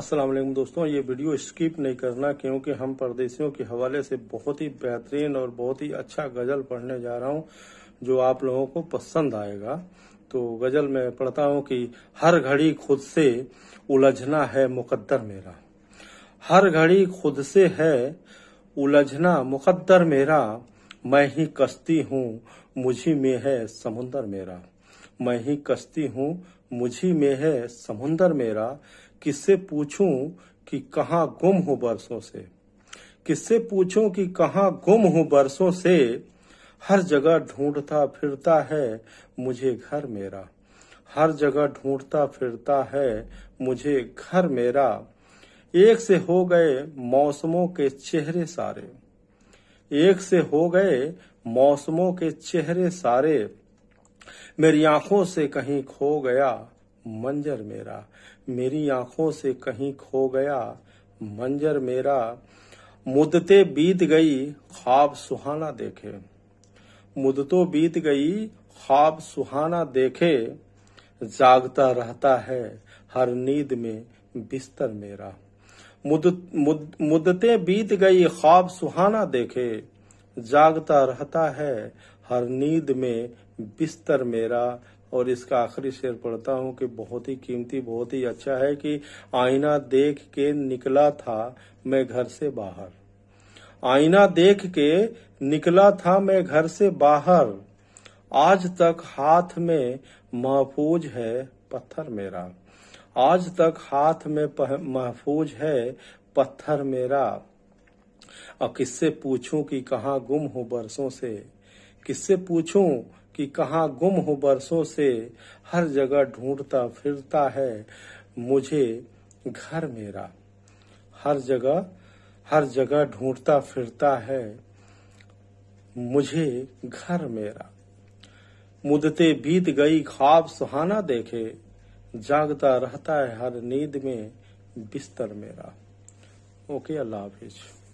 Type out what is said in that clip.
अस्सलाम वालेकुम दोस्तों ये वीडियो स्किप नहीं करना क्योंकि हम परदेशियों के हवाले से बहुत ही बेहतरीन और बहुत ही अच्छा गज़ल पढ़ने जा रहा हूँ जो आप लोगों को पसंद आएगा तो गज़ल में पढ़ता हूँ कि हर घड़ी खुद से उलझना है मुकद्दर मेरा हर घड़ी खुद से है उलझना मुकद्दर मेरा मैं ही कश्ती हूँ मुझी में है समुन्दर मेरा मैं ही कश्ती हूँ मुझी में है समुन्दर मेरा किससे पूछूं कि कहाँ गुम हो बरसों से किससे पूछूं कि कहाँ गुम हो बरसों से हर जगह ढूंढता फिरता है मुझे घर मेरा हर जगह ढूंढता फिरता है मुझे घर मेरा एक से हो गए मौसमों के चेहरे सारे एक से हो गए मौसमों के चेहरे सारे मेरी आंखों से कहीं खो गया मंजर मेरा मेरी आंखों से कहीं खो गया मंजर मेरा मुद्दते बीत गई ख्वाब सुहाना देखे मुद्दतों बीत गई ख्वाब सुहाना देखे जागता रहता है हर नींद में बिस्तर मेरा मुद्दते मुद, बीत गई ख्वाब सुहाना देखे जागता रहता है हर नींद में बिस्तर मेरा और इसका आखिरी शेर पढ़ता हूँ कि बहुत ही कीमती बहुत ही अच्छा है कि आईना देख के निकला था मैं घर से बाहर आईना देख के निकला था मैं घर से बाहर आज तक हाथ में महफूज है पत्थर मेरा आज तक हाथ में महफूज है पत्थर मेरा और किससे पूछूं कि कहाँ गुम हो बरसों से किससे पूछूं कि कहाँ गुम हो बरसों से हर जगह ढूंढता फिरता है मुझे घर मेरा हर जगह हर जगह ढूंढता फिरता है मुझे घर मेरा मुदते बीत गई ख्वाब सुहाना देखे जागता रहता है हर नींद में बिस्तर मेरा ओके अल्लाह हाफिज़